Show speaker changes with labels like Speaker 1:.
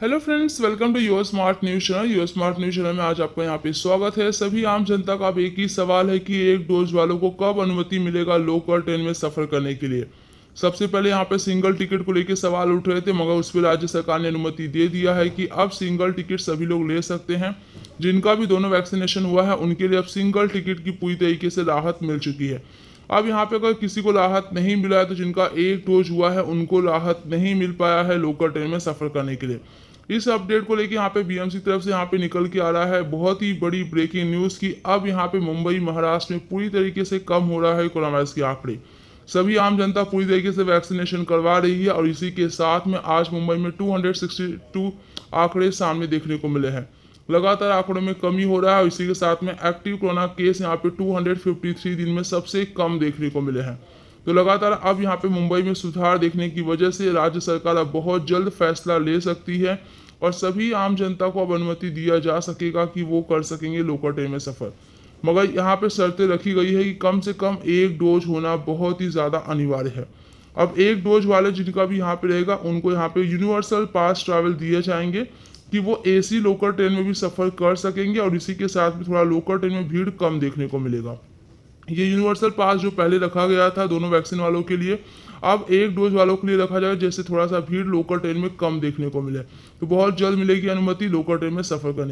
Speaker 1: hello friends welcome to your smart news channel your smart news channel में आज आपका यहाँ पे स्वागत है सभी आम जनता का अब एक ही सवाल है कि एक डोज वालों को कब अनुमति मिलेगा लोकल ट्रेन में सफर करने के लिए सबसे पहले यहाँ पे सिंगल टिकट को लेकर सवाल उठ रहे थे मगर उस पर राज्य सरकार ने अनुमति दे दिया है कि अब सिंगल टिकट सभी लोग ले सकते हैं जिनका भी दोनों वैक्सीनेशन हुआ है उनके लिए अब सिंगल टिकट की पूरी तरीके से राहत मिल चुकी है अब यहाँ पे अगर किसी को राहत नहीं मिला है तो जिनका एक डोज हुआ है उनको राहत नहीं मिल पाया है लोकल ट्रेन में सफ़र करने के लिए इस अपडेट को लेकर यहाँ पे बीएमसी तरफ से यहाँ पे निकल के आ रहा है बहुत ही बड़ी ब्रेकिंग न्यूज़ की अब यहाँ पे मुंबई महाराष्ट्र में पूरी तरीके से कम हो रहा है कोरोना वायरस के आंकड़े सभी आम जनता पूरी तरीके से वैक्सीनेशन करवा रही है और इसी के साथ में आज मुंबई में 262 आंकड़े सामने देखने को मिले हैं लगातार आंकड़ों में कमी हो रहा है और इसी के साथ में एक्टिव कोरोना केस यहाँ पे 253 दिन में सबसे कम देखने को मिले हैं तो लगातार अब यहाँ पे मुंबई में सुधार देखने की वजह से राज्य सरकार अब बहुत जल्द फैसला ले सकती है और सभी आम जनता को अब अनुमति दिया जा सकेगा कि वो कर सकेंगे लोकल ट्रेन में सफ़र मगर यहाँ पे शर्तें रखी गई है कि कम से कम एक डोज होना बहुत ही ज़्यादा अनिवार्य है अब एक डोज वाले जिनका भी यहाँ पे रहेगा उनको यहाँ पे यूनिवर्सल पास ट्रैवल दिए जाएंगे कि वो एसी लोकल ट्रेन में भी सफ़र कर सकेंगे और इसी के साथ भी थोड़ा लोकल ट्रेन में भीड़ कम देखने को मिलेगा ये यूनिवर्सल पास जो पहले रखा गया था दोनों वैक्सीन वालों के लिए अब एक डोज वालों के लिए रखा जाएगा जैसे थोड़ा सा भीड़ लोकल ट्रेन में कम देखने को मिले तो बहुत जल्द मिलेगी अनुमति लोकल ट्रेन में सफ़र करने